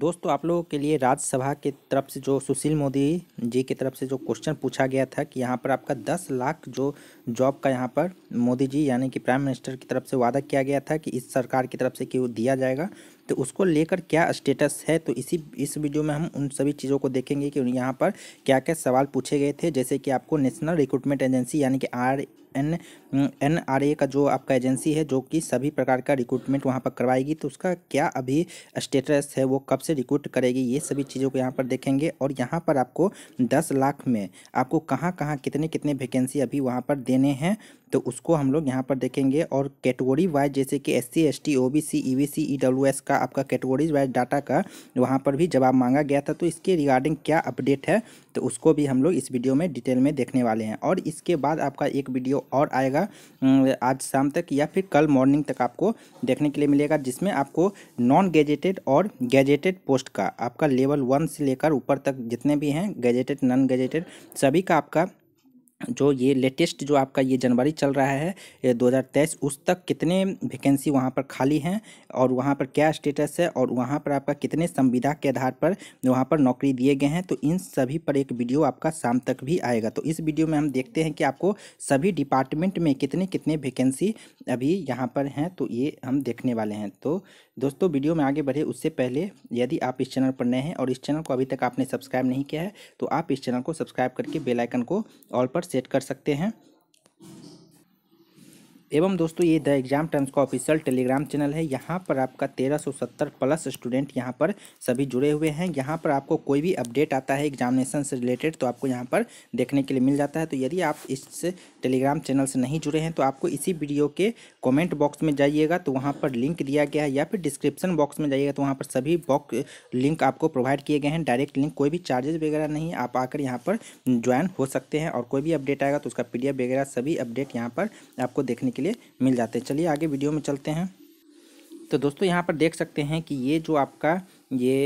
दोस्तों आप लोगों के लिए राज्यसभा के तरफ से जो सुशील मोदी जी की तरफ से जो क्वेश्चन पूछा गया था कि यहाँ पर आपका दस लाख जो जॉब का यहाँ पर मोदी जी यानी कि प्राइम मिनिस्टर की तरफ से वादा किया गया था कि इस सरकार की तरफ से कि दिया जाएगा तो उसको लेकर क्या स्टेटस है तो इसी इस वीडियो में हम उन सभी चीज़ों को देखेंगे कि यहाँ पर क्या क्या सवाल पूछे गए थे जैसे कि आपको नेशनल रिक्रूटमेंट एजेंसी यानी कि R N N R A का जो आपका एजेंसी है जो कि सभी प्रकार का रिक्रूटमेंट वहाँ पर करवाएगी तो उसका क्या अभी स्टेटस है वो कब से रिक्रूट करेगी ये सभी चीज़ों को यहाँ पर देखेंगे और यहाँ पर आपको दस लाख में आपको कहाँ कहाँ कितने कितने वैकेंसी अभी वहाँ पर देने हैं तो उसको हम लोग यहाँ पर देखेंगे और कैटेगरी वाइज जैसे कि S C S T O B C E V C E W S का आपका कैटेगरीज वाइज डाटा का वहाँ पर भी जवाब मांगा गया था तो इसके रिगार्डिंग क्या अपडेट है तो उसको भी हम लोग इस वीडियो में डिटेल में देखने वाले हैं और इसके बाद आपका एक वीडियो और आएगा आज शाम तक या फिर कल मॉर्निंग तक आपको देखने के लिए मिलेगा जिसमें आपको नॉन गेजेटेड और गेजेटेड पोस्ट का आपका लेवल वन से लेकर ऊपर तक जितने भी हैं गेजेटेड नॉन गेजेटेड सभी का आपका जो ये लेटेस्ट जो आपका ये जनवरी चल रहा है ये 2023 उस तक कितने वैकेंसी वहाँ पर खाली हैं और वहाँ पर क्या स्टेटस है और वहाँ पर आपका कितने संविदा के आधार पर वहाँ पर नौकरी दिए गए हैं तो इन सभी पर एक वीडियो आपका शाम तक भी आएगा तो इस वीडियो में हम देखते हैं कि आपको सभी डिपार्टमेंट में कितने कितने वैकेंसी अभी यहाँ पर हैं तो ये हम देखने वाले हैं तो दोस्तों वीडियो में आगे बढ़े उससे पहले यदि आप इस चैनल पर नए हैं और इस चैनल को अभी तक आपने सब्सक्राइब नहीं किया है तो आप इस चैनल को सब्सक्राइब करके बेलाइकन को ऑल पर सेट कर सकते हैं एवं दोस्तों ये द एग्ज़ाम टाइम्स का ऑफिशियल टेलीग्राम चैनल है यहाँ पर आपका 1370 प्लस स्टूडेंट यहाँ पर सभी जुड़े हुए हैं यहाँ पर आपको कोई भी अपडेट आता है एग्जामिनेशन से रिलेटेड तो आपको यहाँ पर देखने के लिए मिल जाता है तो यदि आप इस टेलीग्राम चैनल से नहीं जुड़े हैं तो आपको इसी वीडियो के कॉमेंट बॉक्स में जाइएगा तो वहाँ पर लिंक दिया गया है या फिर डिस्क्रिप्सन बॉक्स में जाइएगा तो वहाँ पर सभी बॉक्स लिंक आपको प्रोवाइड किए गए हैं डायरेक्ट लिंक कोई भी चार्जेस वगैरह नहीं आप आकर यहाँ पर ज्वाइन हो सकते हैं और कोई भी अपडेट आएगा तो उसका पी वगैरह सभी अपडेट यहाँ पर आपको देखने के लिए मिल जाते हैं चलिए आगे वीडियो में चलते हैं तो दोस्तों यहाँ पर देख सकते हैं कि ये जो आपका ये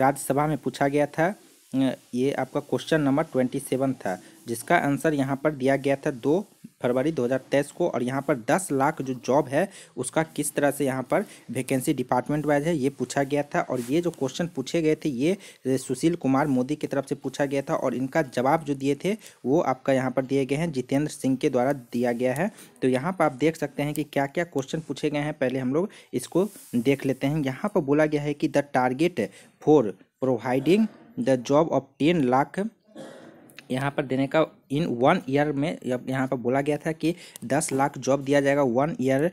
राज्यसभा में पूछा गया था ये आपका क्वेश्चन नंबर ट्वेंटी सेवन था जिसका आंसर यहाँ पर दिया गया था दो फरवरी 2023 को और यहाँ पर 10 लाख जो जॉब है उसका किस तरह से यहाँ पर वैकेंसी डिपार्टमेंट वाइज है ये पूछा गया था और ये जो क्वेश्चन पूछे गए थे ये सुशील कुमार मोदी की तरफ से पूछा गया था और इनका जवाब जो दिए थे वो आपका यहाँ पर दिए गए हैं जितेंद्र सिंह के द्वारा दिया गया है तो यहाँ पर आप देख सकते हैं कि क्या क्या क्वेश्चन पूछे गए हैं पहले हम लोग इसको देख लेते हैं यहाँ पर बोला गया है कि the target for providing the job of ten lakh यहाँ पर देने का इन वन ईयर में यहाँ पर बोला गया था कि दस लाख जॉब दिया जाएगा वन ईयर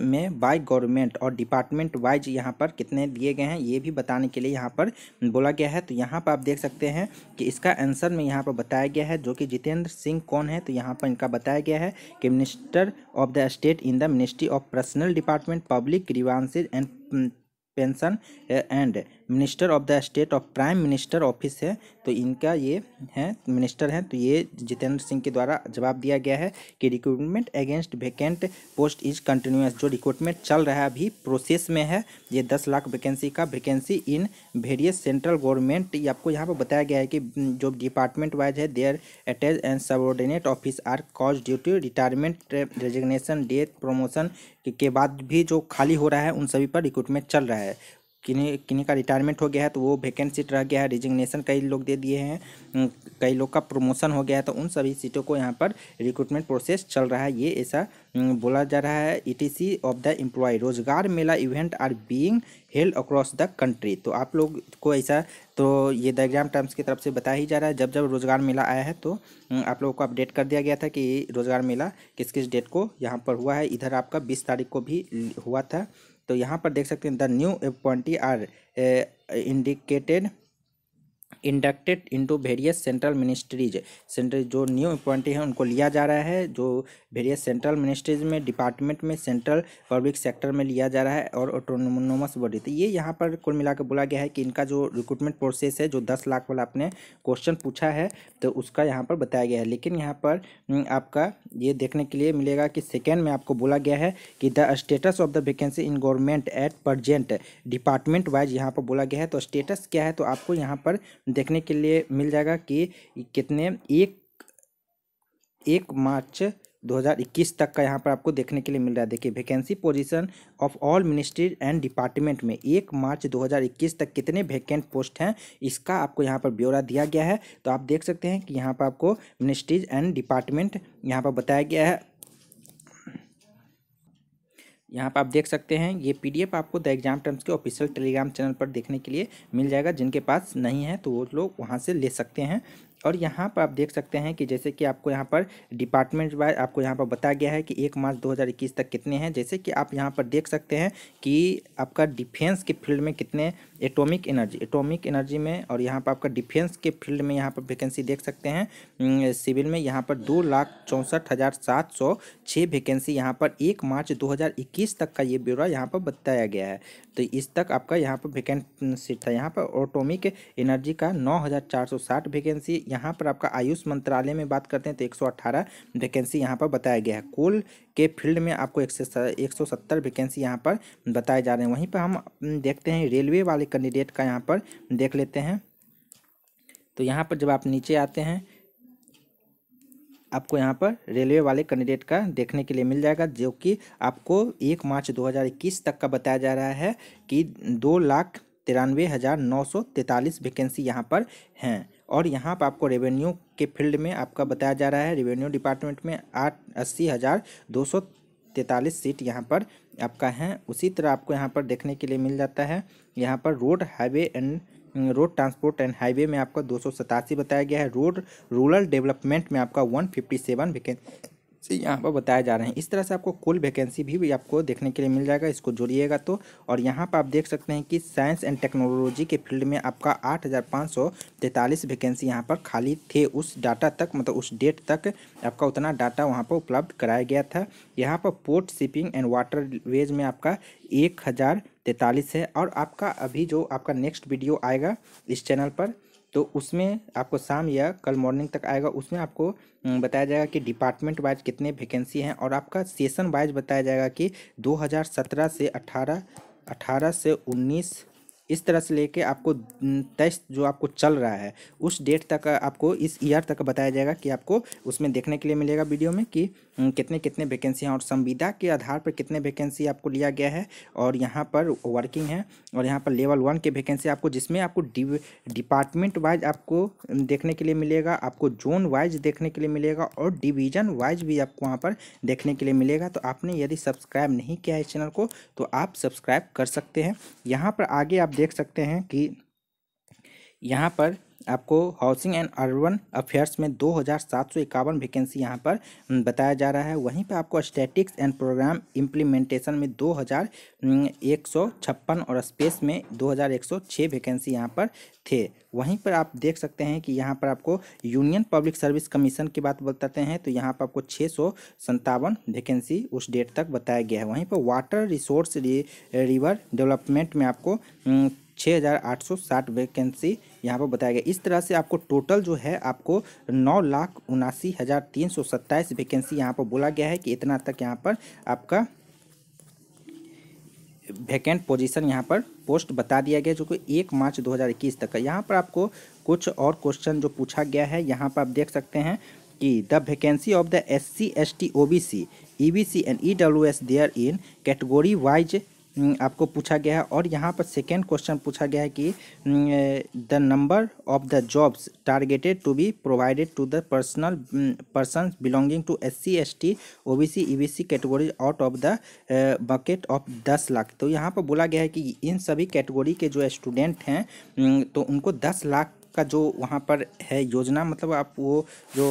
में बाय गवर्नमेंट और डिपार्टमेंट वाइज यहाँ पर कितने दिए गए हैं ये भी बताने के लिए यहाँ पर बोला गया है तो यहाँ पर आप देख सकते हैं कि इसका आंसर में यहाँ पर बताया गया है जो कि जितेंद्र सिंह कौन है तो यहाँ पर इनका बताया गया है कि minister of the state in the ministry of personnel department public grievances and pension and minister of the state of prime minister office है तो इनका ये है मिनिस्टर हैं तो ये जितेंद्र सिंह के द्वारा जवाब दिया गया है कि recruitment against vacant post is continuous जो रिक्रूटमेंट चल रहा है अभी प्रोसेस में है ये दस लाख वैकेंसी का vacancy in various central government आपको यहाँ पर बताया गया है कि हम्म, जो डिपार्टमेंट वाइज है there attach and subordinate office are cause due to retirement resignation death promotion के बाद भी जो खाली हो रहा है उन सभी पर रिक्रूटमेंट चल रहा है किन्हीं किन्हीं का रिटायरमेंट हो गया है तो वो वैकेंट सीट रह गया है रिजिग्नेशन कई लोग दे दिए हैं कई लोग का प्रमोशन हो गया है तो उन सभी सीटों को यहाँ पर रिक्रूटमेंट प्रोसेस चल रहा है ये ऐसा बोला जा रहा है etc of the employ Rozgar Mela event are being held across the country तो आप लोग को ऐसा तो ये डायग्राम टाइम्स की तरफ से बताया ही जा रहा है जब जब रोजगार मेला आया है तो आप लोगों को अपडेट कर दिया गया था कि रोजगार मेला किस किस डेट को यहाँ पर हुआ है इधर आपका बीस तारीख को भी हुआ था तो यहाँ पर देख सकते हैं the new appointee are indicated inducted into various central ministries central जो न्यू अपॉइंटी है उनको लिया जा रहा है जो वेरियस सेंट्रल मिनिस्ट्रीज में डिपार्टमेंट में सेंट्रल पब्लिक सेक्टर में लिया जा रहा है और ऑटोनोमस बॉडी तो ये यहाँ पर कुल मिलाकर बोला गया है कि इनका जो रिक्रूटमेंट प्रोसेस है जो दस लाख वाला आपने क्वेश्चन पूछा है तो उसका यहाँ पर बताया गया है लेकिन यहाँ पर हम्म, आपका ये देखने के लिए मिलेगा कि सेकेंड में आपको बोला गया है कि the status of the vacancy in government at present department wise यहाँ पर बोला गया है तो स्टेटस क्या है तो आपको यहाँ पर देखने के लिए मिल जाएगा कि कितने एक एक मार्च 2021 तक का यहाँ पर आपको देखने के लिए मिल रहा है देखिए vacancy position of all ministry and department में एक मार्च 2021 तक कितने वैकेंट पोस्ट हैं इसका आपको यहाँ पर ब्यौरा दिया गया है तो आप देख सकते हैं कि यहाँ पर आपको मिनिस्ट्रीज एंड डिपार्टमेंट यहाँ पर बताया गया है यहाँ पर आप देख सकते हैं ये पीडीएफ आपको द एग्जाम टर्म्स के ऑफिशियल टेलीग्राम चैनल पर देखने के लिए मिल जाएगा जिनके पास नहीं है तो वो लोग वहाँ से ले सकते हैं और यहाँ पर आप देख सकते हैं कि जैसे कि आपको यहाँ पर डिपार्टमेंट वाइज आपको यहाँ पर बताया गया है कि एक मार्च 2021 तक कितने हैं जैसे कि आप यहाँ पर देख सकते हैं कि आपका डिफेंस के फील्ड में कितने एटॉमिक एनर्जी एटॉमिक एनर्जी में और यहाँ पर आपका डिफेंस के फील्ड में यहाँ पर वैकेंसी देख सकते हैं सिविल में यहाँ पर दो लाख चौंसठ हज़ार सात सौ छः वैकेंसी यहाँ पर एक मार्च इक्कीस तक का ये ब्यौरा यहाँ पर बताया गया है तो इस तक आपका यहाँ पर वैकेंसी था यहाँ पर ऑटोमिक एनर्जी का नौ हज़ार चार सौ साठ वैकेंसी यहाँ पर आपका आयुष मंत्रालय में बात करते हैं तो 118 वैकेंसी यहाँ पर बताया गया है कोल के फील्ड में आपको एक सौ वैकेंसी यहाँ पर बताए जा रहे हैं वहीं पर हम देखते हैं रेलवे वाले कैंडिडेट का यहाँ पर देख लेते हैं तो यहाँ पर जब आप नीचे आते हैं आपको यहाँ पर रेलवे वाले कैंडिडेट का देखने के लिए मिल जाएगा जो कि आपको एक मार्च 2021 तक का बताया जा रहा है कि दो लाख तिरानवे हज़ार नौ सौ तैंतालीस वैकेंसी यहाँ पर हैं और यहाँ पर आपको रेवेन्यू के फील्ड में आपका बताया जा रहा है रेवेन्यू डिपार्टमेंट में आठ अस्सी हज़ार दो सौ तैंतालीस सीट यहाँ पर आपका है उसी तरह आपको यहाँ पर देखने के लिए मिल जाता है यहाँ पर road highway and road transport and highway में आपका दो सौ सतासी बताया गया है रोड रूरल डेवलपमेंट में आपका वन फिफ्टी सेवन से यहाँ पर बताए जा रहे हैं इस तरह से आपको कुल वैकेंसी भी, भी आपको देखने के लिए मिल जाएगा इसको जोड़िएगा तो और यहाँ पर आप देख सकते हैं कि साइंस एंड टेक्नोलॉजी के फील्ड में आपका आठ वैकेंसी यहाँ पर खाली थे उस डाटा तक मतलब उस डेट तक आपका उतना डाटा वहाँ पर उपलब्ध कराया गया था यहाँ पर पोर्ट शिपिंग एंड वेज में आपका एक हज़ार तैंतालीस है और आपका अभी जो आपका नेक्स्ट वीडियो आएगा इस चैनल पर तो उसमें आपको शाम या कल मॉर्निंग तक आएगा उसमें आपको बताया जाएगा कि डिपार्टमेंट वाइज कितने वैकेंसी हैं और आपका सेशन वाइज बताया जाएगा कि 2017 से 18 18 से 19 इस तरह से लेके आपको टेस्ट जो आपको चल रहा है उस डेट तक आपको इस ईयर तक बताया जाएगा कि आपको उसमें देखने के लिए मिलेगा वीडियो में कि कितने कितने वैकेंसियाँ और संविदा के आधार पर कितने वैकेंसी आपको लिया गया है और यहाँ पर वर्किंग है और यहाँ पर लेवल वन के वैकेंसी आपको जिसमें आपको डिपार्टमेंट वाइज आपको देखने के लिए मिलेगा आपको जोन वाइज देखने के लिए मिलेगा और डिवीज़न वाइज भी आपको वहाँ पर देखने के लिए मिलेगा तो आपने यदि सब्सक्राइब नहीं किया है इस चैनल को तो आप सब्सक्राइब कर सकते हैं यहाँ पर आगे आप देख सकते हैं कि यहाँ पर आपको हाउसिंग एंड अर्बन अफेयर्स में दो हज़ार सात सौ इक्यावन वैकेंसी यहाँ पर हम्म, बताया जा रहा है वहीं पे आपको स्टैटिक्स एंड प्रोग्राम इम्प्लीमेंटेशन में दो हज़ार एक सौ छप्पन और स्पेस में दो हज़ार एक सौ छः वैकेंसी यहाँ पर थे वहीं पर आप देख सकते हैं कि यहाँ पर आपको यूनियन पब्लिक सर्विस कमीशन की बात बताते हैं तो यहाँ पर आपको छः सौ संतावन वैकेंसी उस डेट तक बताया गया है वहीं पर वाटर रिसोर्स रि, रिवर डेवलपमेंट में आपको हम्म, 6,860 वैकेंसी यहाँ पर बताया गया इस तरह से आपको टोटल जो है आपको नौ लाख उनासी हज़ार तीन सौ सत्ताईस वैकेंसी यहाँ पर बोला गया है कि इतना तक यहाँ पर आपका वैकेंट पोजीशन यहाँ पर पोस्ट बता दिया गया जो कि एक मार्च 2021 तक का यहाँ पर आपको कुछ और क्वेश्चन जो पूछा गया है यहाँ पर आप देख सकते हैं कि the vacancy of the S C S T O B C E B C and E W S there in category wise hmm, आपको पूछा गया है और यहाँ पर सेकेंड क्वेश्चन पूछा गया है कि the number of the jobs targeted to be provided to the personal person belonging to S C S T O B C E B C category out of the bucket of दस लाख तो यहाँ पर बोला गया है कि इन सभी category के जो स्टूडेंट हैं हम्म, तो उनको दस लाख का जो वहाँ पर है योजना मतलब आप वो जो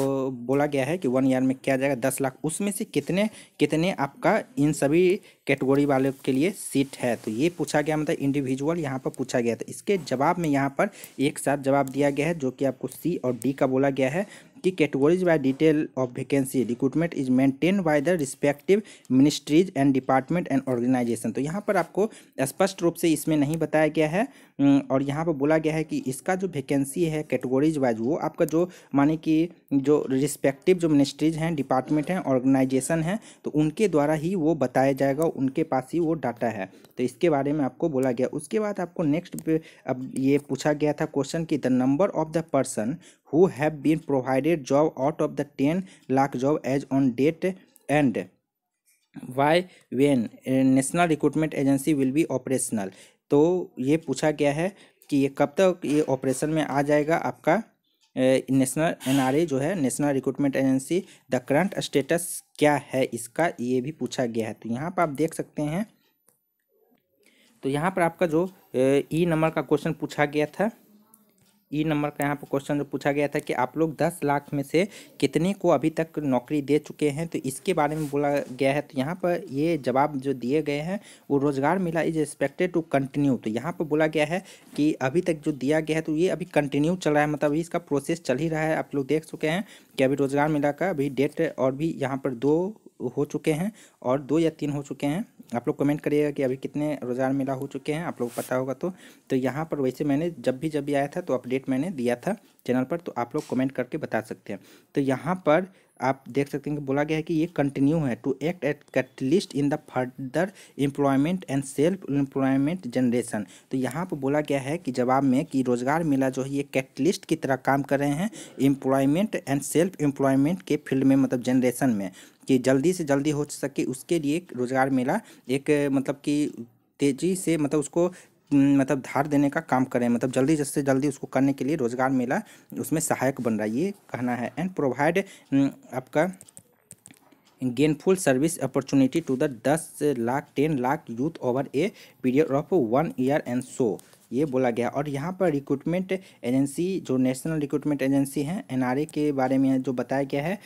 बोला गया है कि वन ईयर में क्या जाएगा दस लाख उसमें से कितने कितने आपका इन सभी कैटेगरी वालों के लिए सीट है तो ये पूछा गया मतलब इंडिविजुअल यहाँ पर पूछा गया था तो इसके जवाब में यहाँ पर एक साथ जवाब दिया गया है जो कि आपको सी और डी का बोला गया है की categories by detail of vacancy recruitment is maintained by the respective ministries and department and organization तो यहाँ पर आपको स्पष्ट रूप से इसमें नहीं बताया गया है और यहाँ पर बोला गया है कि इसका जो वैकेंसी है कैटेगोरीज वाइज वो आपका जो माने कि जो रिस्पेक्टिव जो मिनिस्ट्रीज हैं डिपार्टमेंट हैं ऑर्गेनाइजेशन हैं तो उनके द्वारा ही वो बताया जाएगा उनके पास ही वो डाटा है तो इसके बारे में आपको बोला गया उसके बाद आपको नेक्स्ट अब ये पूछा गया था क्वेश्चन कि the number of the person who have been provided job out of the 10 lakh job as on date and why when national recruitment agency will be operational तो ये पूछा गया है कि ये कब तक ये ऑपरेशन में आ जाएगा आपका नेशनल ए जो है national recruitment agency the current status क्या है इसका ये भी पूछा गया है तो यहाँ पर आप देख सकते हैं तो यहाँ पर आपका जो ई e नंबर का क्वेश्चन पूछा गया था ई नंबर का यहाँ पर क्वेश्चन जो पूछा गया था कि आप लोग दस लाख में से कितने को अभी तक नौकरी दे चुके हैं तो इसके बारे में बोला गया है तो यहाँ पर ये जवाब जो दिए गए हैं वो रोज़गार मिला इज एक्सपेक्टेड टू कंटिन्यू तो यहाँ पर बोला गया है कि अभी तक जो दिया गया है तो ये अभी कंटिन्यू चल रहा है मतलब अभी इसका प्रोसेस चल ही रहा है आप लोग देख चुके हैं कि अभी रोज़गार मिला का अभी डेट और भी यहाँ पर दो हो चुके हैं और दो या तीन हो चुके हैं आप लोग कमेंट करिएगा कि अभी कितने रोज़ार मेला हो चुके हैं आप लोग पता होगा तो तो यहाँ पर वैसे मैंने जब भी जब भी आया था तो अपडेट मैंने दिया था चैनल पर तो आप लोग कमेंट करके बता सकते हैं तो यहाँ पर आप देख सकते हैं कि बोला गया है कि ये कंटिन्यू है to act at catalyst in the further employment and self employment generation तो यहाँ पर बोला गया है कि जवाब में कि रोजगार मेला जो है ये कैटलिस्ट की तरह काम कर रहे हैं एम्प्लॉयमेंट एंड सेल्फ एम्प्लॉयमेंट के फील्ड में मतलब जनरेशन में कि जल्दी से जल्दी हो सके उसके लिए रोज़गार मेला एक मतलब कि तेज़ी से मतलब उसको मतलब धार देने का काम करें मतलब जल्दी से जल्दी उसको करने के लिए रोज़गार मिला उसमें सहायक बन रहा है ये कहना है एंड प्रोवाइड हम्म, आपका gainful service opportunity to the दस lakh ten lakh youth over a period of one year and so ये बोला गया और यहाँ पर रिक्रूटमेंट एजेंसी जो नेशनल रिक्रूटमेंट एजेंसी है एनआरए के बारे में जो बताया गया है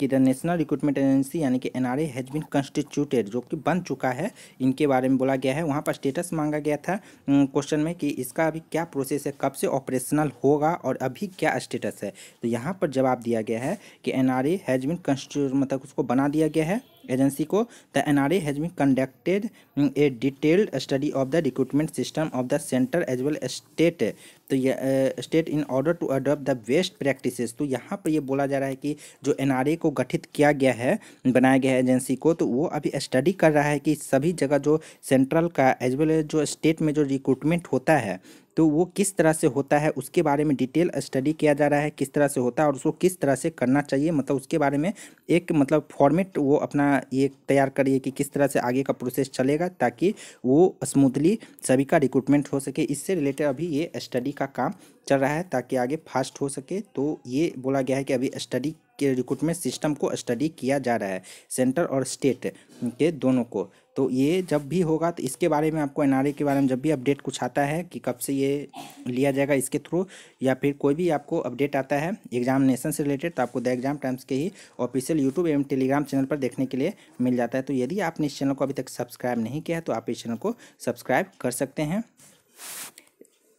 कि द नेशनल रिक्रूटमेंट एजेंसी यानी कि एनआरए हैज़ बिन कंस्टिट्यूटेड जो कि बन चुका है इनके बारे में बोला गया है वहाँ पर स्टेटस मांगा गया था क्वेश्चन में कि इसका अभी क्या प्रोसेस है कब से ऑपरेशनल होगा और अभी क्या स्टेटस है तो यहाँ पर जवाब दिया गया है कि N R has been constitute मतलब उसको बना दिया गया है एजेंसी को the N R as be conducted a detailed study of the recruitment system of the centre as well state तो ये state in order to adopt the best practices तो यहाँ पर ये बोला जा रहा है कि जो एनआरए को गठित किया गया है बनाया गया है एजेंसी को तो वो अभी स्टडी कर रहा है कि सभी जगह जो सेंट्रल का एज वेल एज जो स्टेट में जो रिक्रूटमेंट होता है तो वो किस तरह से होता है उसके बारे में डिटेल स्टडी किया जा रहा है किस तरह से होता है और उसको किस तरह से करना चाहिए मतलब उसके बारे में एक मतलब फॉर्मेट वो अपना ये तैयार करिए कि किस तरह से आगे का प्रोसेस चलेगा ताकि वो स्मूथली सभी का रिक्रूटमेंट हो सके इससे रिलेटेड अभी ये स्टडी का काम चल रहा है ताकि आगे फास्ट हो सके तो ये बोला गया है कि अभी स्टडी रिक्रूटमेंट सिस्टम को स्टडी किया जा रहा है सेंटर और स्टेट के दोनों को तो ये जब भी होगा तो इसके बारे में आपको एनआरए के बारे में जब भी अपडेट कुछ आता है कि कब से ये लिया जाएगा इसके थ्रू या फिर कोई भी आपको अपडेट आता है एग्जामिनेशन से रिलेटेड तो आपको द एग्जाम टाइम्स के ही ऑफिशियल यूट्यूब एवं टेलीग्राम चैनल पर देखने के लिए मिल जाता है तो यदि आपने इस चैनल को अभी तक सब्सक्राइब नहीं किया है तो आप इस चैनल को सब्सक्राइब कर सकते हैं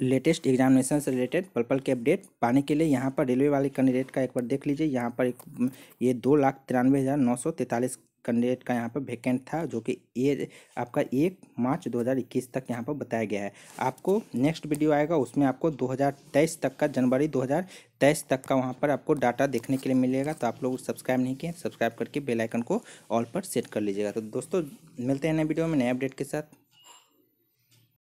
लेटेस्ट एग्जामिनेशन से रिलेटेड पर्पल के अपडेट पाने के लिए यहाँ पर रेलवे वाले कैंडिडेट का एक बार देख लीजिए यहाँ पर एक ये दो लाख तिरानवे हज़ार नौ सौ तैंतालीस कैंडिडेट का यहाँ पर वैकेंट था जो कि ये आपका एक मार्च दो हज़ार इक्कीस तक यहाँ पर बताया गया है आपको नेक्स्ट वीडियो आएगा उसमें आपको दो हज़ार तेईस तक का जनवरी दो हज़ार तेईस तक का वहाँ पर आपको डाटा देखने के लिए मिलेगा तो आप लोग सब्सक्राइब नहीं किए सब्सक्राइब करके बेलाइकन को ऑल पर सेट कर लीजिएगा तो दोस्तों मिलते हैं नए वीडियो में नए अपडेट के साथ